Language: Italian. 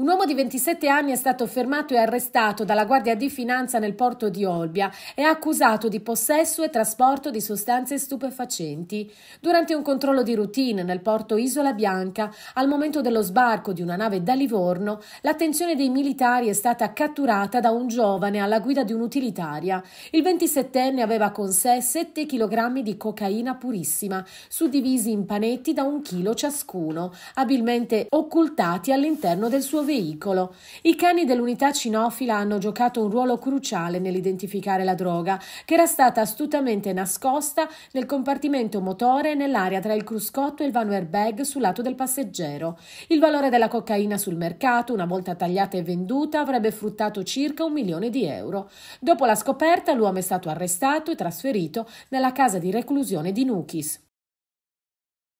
Un uomo di 27 anni è stato fermato e arrestato dalla Guardia di Finanza nel porto di Olbia e accusato di possesso e trasporto di sostanze stupefacenti. Durante un controllo di routine nel porto Isola Bianca, al momento dello sbarco di una nave da Livorno, l'attenzione dei militari è stata catturata da un giovane alla guida di un'utilitaria. Il 27enne aveva con sé 7 kg di cocaina purissima, suddivisi in panetti da un chilo ciascuno, abilmente occultati all'interno del suo veicolo. I cani dell'unità cinofila hanno giocato un ruolo cruciale nell'identificare la droga, che era stata astutamente nascosta nel compartimento motore nell'area tra il cruscotto e il vanware bag sul lato del passeggero. Il valore della cocaina sul mercato, una volta tagliata e venduta, avrebbe fruttato circa un milione di euro. Dopo la scoperta, l'uomo è stato arrestato e trasferito nella casa di reclusione di Nukis.